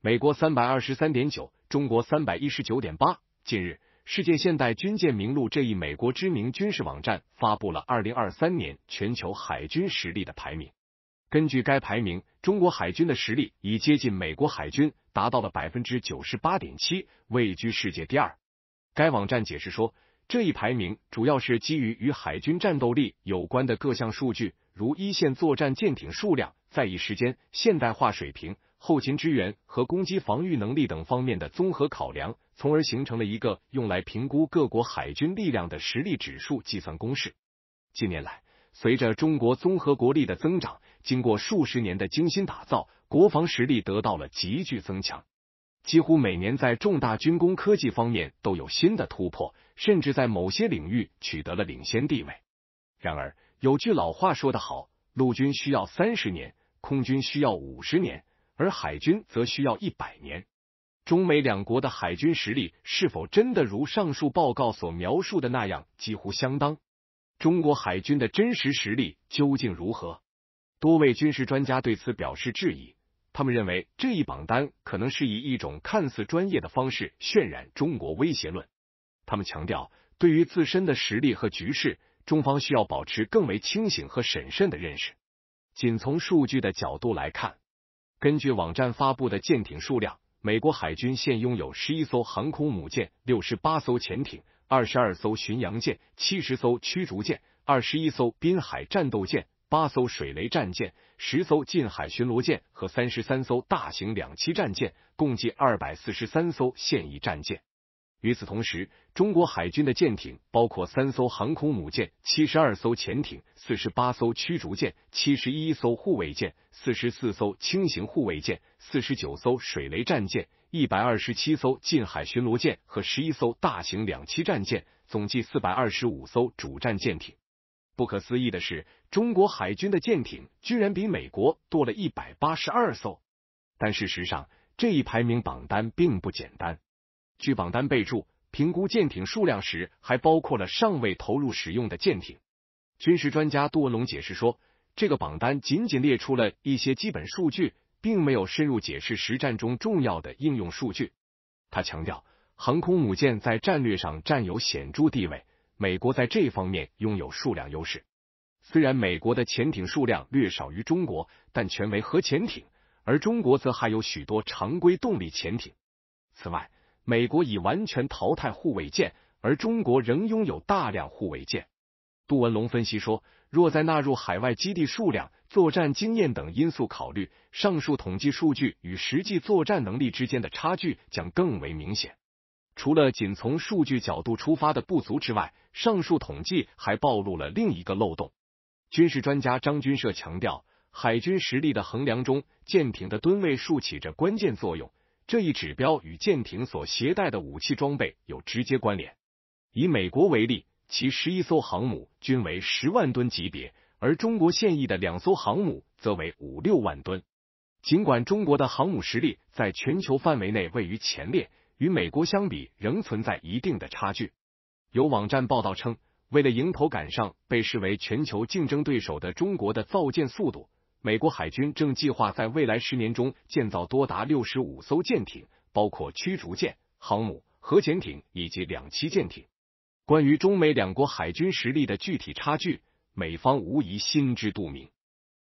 美国三百二十三点九，中国三百一十九点八。近日，世界现代军舰名录这一美国知名军事网站发布了二零二三年全球海军实力的排名。根据该排名，中国海军的实力已接近美国海军，达到了百分之九十八点七，位居世界第二。该网站解释说，这一排名主要是基于与海军战斗力有关的各项数据，如一线作战舰艇数量、在役时间、现代化水平。后勤支援和攻击防御能力等方面的综合考量，从而形成了一个用来评估各国海军力量的实力指数计算公式。近年来，随着中国综合国力的增长，经过数十年的精心打造，国防实力得到了急剧增强，几乎每年在重大军工科技方面都有新的突破，甚至在某些领域取得了领先地位。然而，有句老话说得好：“陆军需要三十年，空军需要五十年。”而海军则需要一百年。中美两国的海军实力是否真的如上述报告所描述的那样几乎相当？中国海军的真实实力究竟如何？多位军事专家对此表示质疑。他们认为这一榜单可能是以一种看似专业的方式渲染中国威胁论。他们强调，对于自身的实力和局势，中方需要保持更为清醒和审慎的认识。仅从数据的角度来看。根据网站发布的舰艇数量，美国海军现拥有十一艘航空母舰、六十八艘潜艇、二十二艘巡洋舰、七十艘驱逐舰、二十一艘滨海战斗舰、八艘水雷战舰、十艘近海巡逻舰和三十三艘大型两栖战舰，共计二百四十三艘现役战舰。与此同时，中国海军的舰艇包括三艘航空母舰、七十二艘潜艇、四十八艘驱逐舰、七十一艘护卫舰、四十四艘轻型护卫舰、四十九艘水雷战舰、一百二十七艘近海巡逻舰和十一艘大型两栖战舰，总计四百二十五艘主战舰艇。不可思议的是，中国海军的舰艇居然比美国多了一百八十二艘。但事实上，这一排名榜单并不简单。据榜单备注，评估舰艇数量时还包括了尚未投入使用的舰艇。军事专家杜文龙解释说，这个榜单仅仅列出了一些基本数据，并没有深入解释实战中重要的应用数据。他强调，航空母舰在战略上占有显著地位，美国在这方面拥有数量优势。虽然美国的潜艇数量略少于中国，但全为核潜艇，而中国则还有许多常规动力潜艇。此外，美国已完全淘汰护卫舰，而中国仍拥有大量护卫舰。杜文龙分析说，若再纳入海外基地数量、作战经验等因素考虑，上述统计数据与实际作战能力之间的差距将更为明显。除了仅从数据角度出发的不足之外，上述统计还暴露了另一个漏洞。军事专家张军社强调，海军实力的衡量中，舰艇的吨位数起着关键作用。这一指标与舰艇所携带的武器装备有直接关联。以美国为例，其十一艘航母均为十万吨级别，而中国现役的两艘航母则为五六万吨。尽管中国的航母实力在全球范围内位于前列，与美国相比仍存在一定的差距。有网站报道称，为了迎头赶上被视为全球竞争对手的中国的造舰速度。美国海军正计划在未来十年中建造多达六十五艘舰艇，包括驱逐舰、航母、核潜艇以及两栖舰艇。关于中美两国海军实力的具体差距，美方无疑心知肚明。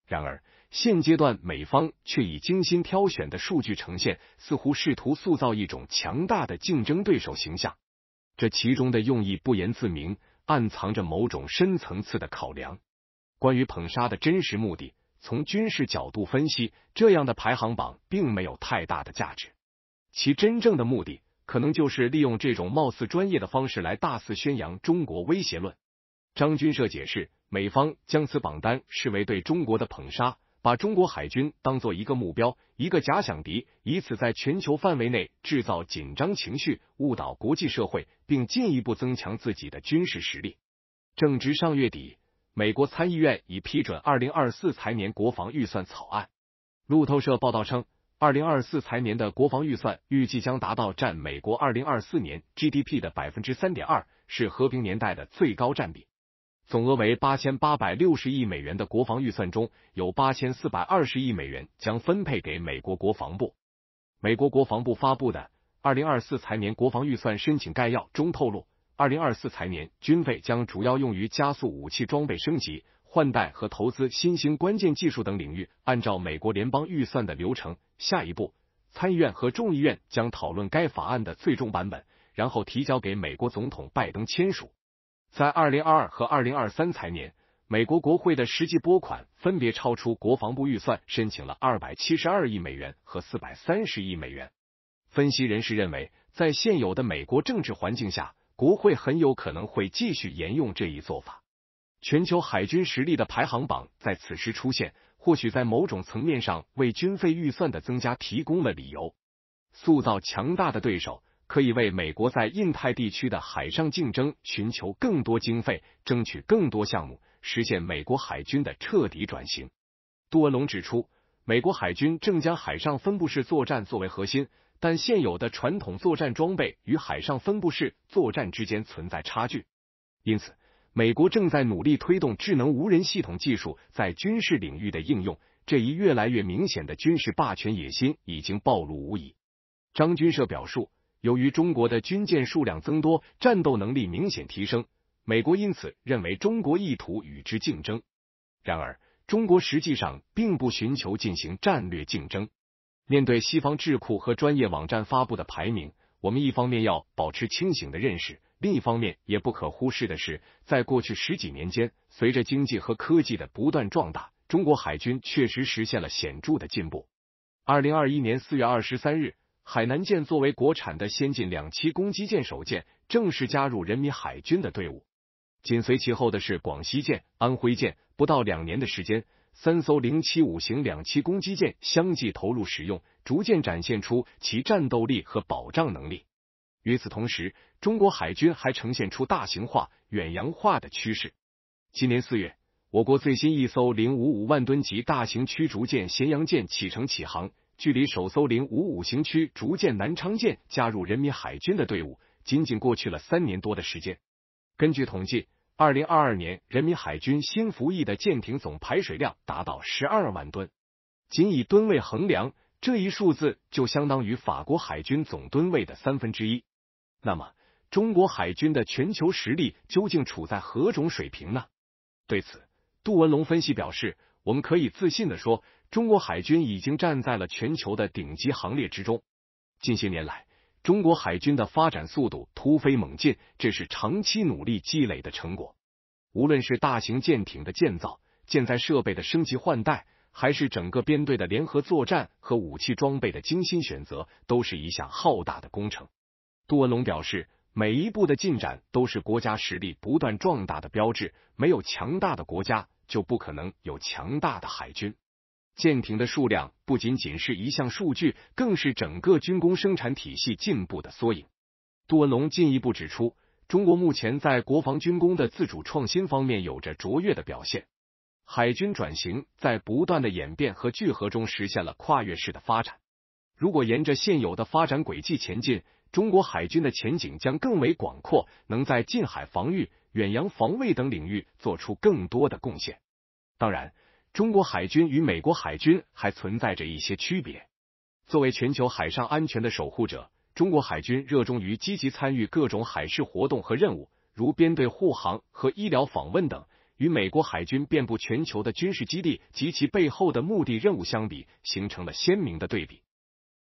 然而，现阶段美方却以精心挑选的数据呈现，似乎试图塑造一种强大的竞争对手形象。这其中的用意不言自明，暗藏着某种深层次的考量。关于捧杀的真实目的。从军事角度分析，这样的排行榜并没有太大的价值，其真正的目的可能就是利用这种貌似专业的方式来大肆宣扬中国威胁论。张军社解释，美方将此榜单视为对中国的捧杀，把中国海军当做一个目标、一个假想敌，以此在全球范围内制造紧张情绪，误导国际社会，并进一步增强自己的军事实力。正值上月底。美国参议院已批准二零二四财年国防预算草案。路透社报道称，二零二四财年的国防预算预计将达到占美国二零二四年 GDP 的百分之三点二，是和平年代的最高占比。总额为八千八百六十亿美元的国防预算中，有八千四百二十亿美元将分配给美国国防部。美国国防部发布的二零二四财年国防预算申请概要中透露。二零二四财年军费将主要用于加速武器装备升级换代和投资新兴关键技术等领域。按照美国联邦预算的流程，下一步参议院和众议院将讨论该法案的最终版本，然后提交给美国总统拜登签署。在二零二二和二零二三财年，美国国会的实际拨款分别超出国防部预算申请了二百七十二亿美元和四百三十亿美元。分析人士认为，在现有的美国政治环境下，国会很有可能会继续沿用这一做法。全球海军实力的排行榜在此时出现，或许在某种层面上为军费预算的增加提供了理由。塑造强大的对手，可以为美国在印太地区的海上竞争寻求更多经费，争取更多项目，实现美国海军的彻底转型。杜文龙指出，美国海军正将海上分布式作战作为核心。但现有的传统作战装备与海上分布式作战之间存在差距，因此美国正在努力推动智能无人系统技术在军事领域的应用。这一越来越明显的军事霸权野心已经暴露无遗。张军社表述，由于中国的军舰数量增多，战斗能力明显提升，美国因此认为中国意图与之竞争。然而，中国实际上并不寻求进行战略竞争。面对西方智库和专业网站发布的排名，我们一方面要保持清醒的认识，另一方面也不可忽视的是，在过去十几年间，随着经济和科技的不断壮大，中国海军确实实现了显著的进步。二零二一年四月二十三日，海南舰作为国产的先进两栖攻击舰首舰，正式加入人民海军的队伍。紧随其后的是广西舰、安徽舰，不到两年的时间。三艘零七五型两栖攻击舰相继投入使用，逐渐展现出其战斗力和保障能力。与此同时，中国海军还呈现出大型化、远洋化的趋势。今年四月，我国最新一艘零五五万吨级大型驱逐舰“咸阳舰”启程起航，距离首艘零五五型驱逐舰“南昌舰”加入人民海军的队伍，仅仅过去了三年多的时间。根据统计。二零二二年，人民海军新服役的舰艇总排水量达到十二万吨，仅以吨位衡量，这一数字就相当于法国海军总吨位的三分之一。那么，中国海军的全球实力究竟处在何种水平呢？对此，杜文龙分析表示，我们可以自信的说，中国海军已经站在了全球的顶级行列之中。近些年来，中国海军的发展速度突飞猛进，这是长期努力积累的成果。无论是大型舰艇的建造、舰载设备的升级换代，还是整个编队的联合作战和武器装备的精心选择，都是一项浩大的工程。杜文龙表示，每一步的进展都是国家实力不断壮大的标志。没有强大的国家，就不可能有强大的海军。舰艇的数量不仅仅是一项数据，更是整个军工生产体系进步的缩影。杜文龙进一步指出，中国目前在国防军工的自主创新方面有着卓越的表现。海军转型在不断的演变和聚合中实现了跨越式的发展。如果沿着现有的发展轨迹前进，中国海军的前景将更为广阔，能在近海防御、远洋防卫等领域做出更多的贡献。当然。中国海军与美国海军还存在着一些区别。作为全球海上安全的守护者，中国海军热衷于积极参与各种海事活动和任务，如编队护航和医疗访问等。与美国海军遍布全球的军事基地及其背后的目的任务相比，形成了鲜明的对比。